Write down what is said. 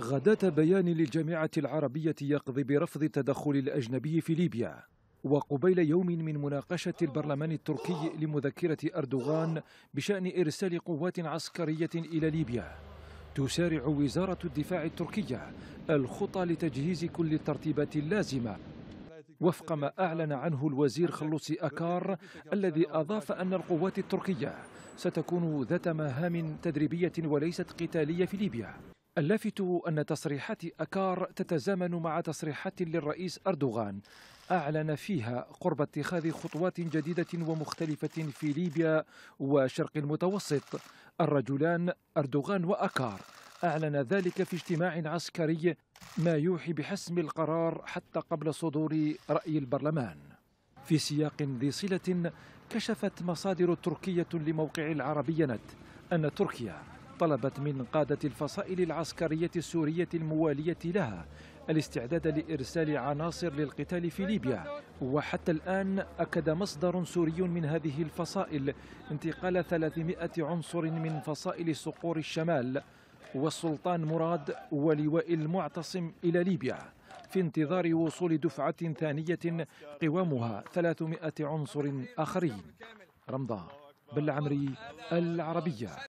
غداة بيان للجامعة العربية يقضي برفض التدخل الأجنبي في ليبيا وقبيل يوم من مناقشة البرلمان التركي لمذكرة أردوغان بشأن إرسال قوات عسكرية إلى ليبيا تسارع وزارة الدفاع التركية الخطى لتجهيز كل الترتيبات اللازمة وفق ما أعلن عنه الوزير خلوصي أكار الذي أضاف أن القوات التركية ستكون ذات مهام تدريبية وليست قتالية في ليبيا اللافت أن تصريحات أكار تتزامن مع تصريحات للرئيس أردوغان أعلن فيها قرب اتخاذ خطوات جديدة ومختلفة في ليبيا وشرق المتوسط الرجلان أردوغان وأكار أعلن ذلك في اجتماع عسكري ما يوحي بحسم القرار حتى قبل صدور رأي البرلمان في سياق ذي صلة كشفت مصادر تركية لموقع العربية نت أن تركيا طلبت من قادة الفصائل العسكرية السورية الموالية لها الاستعداد لإرسال عناصر للقتال في ليبيا وحتى الآن أكد مصدر سوري من هذه الفصائل انتقال 300 عنصر من فصائل صقور الشمال والسلطان مراد ولواء المعتصم إلى ليبيا في انتظار وصول دفعة ثانية قوامها 300 عنصر آخرين رمضان بالعمري العربية